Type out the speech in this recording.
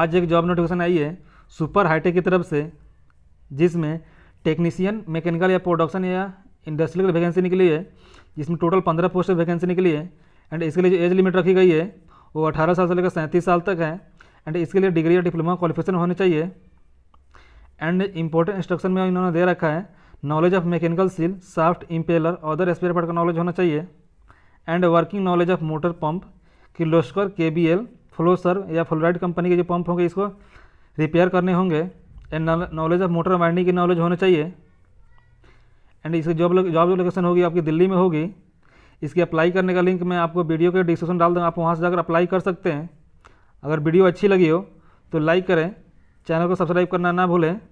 आज एक job notification आई है सुपर हाईटेक की तरफ से जिसमें टेक्नीशियन मैकेनिकल या प्रोडक्शन या इंडस्ट्रियल की वैकेंसी निकली है जिसमें टोटल पंद्रह पोस्ट वैकेंसी निकली है एंड इसके लिए जो एज लिमिट रखी गई है वो अठारह साल से लेकर सैंतीस साल तक है एंड इसके लिए डिग्री या डिप्लोमा क्वालिफिकेशन होनी चाहिए एंड इम्पोर्टेंट इंस्ट्रक्शन में इन्होंने दे रखा है knowledge of mechanical seal shaft impeller other spare part का नॉलेज होना चाहिए and working knowledge of motor pump Kirloskar K B L Flowserve या फ्लोराइड कंपनी के जो पंप होंगे इसको रिपेयर करने होंगे and knowledge of motor winding की नॉलेज होना चाहिए एंड इसकी जॉब जॉब लोकेशन होगी आपकी दिल्ली में होगी इसकी अप्लाई करने का लिंक मैं आपको वीडियो के डिस्क्रिप्शन डाल दूँगा आप वहाँ से जाकर अप्लाई कर सकते हैं अगर वीडियो अच्छी लगी हो तो लाइक करें चैनल को सब्सक्राइब करना ना भूलें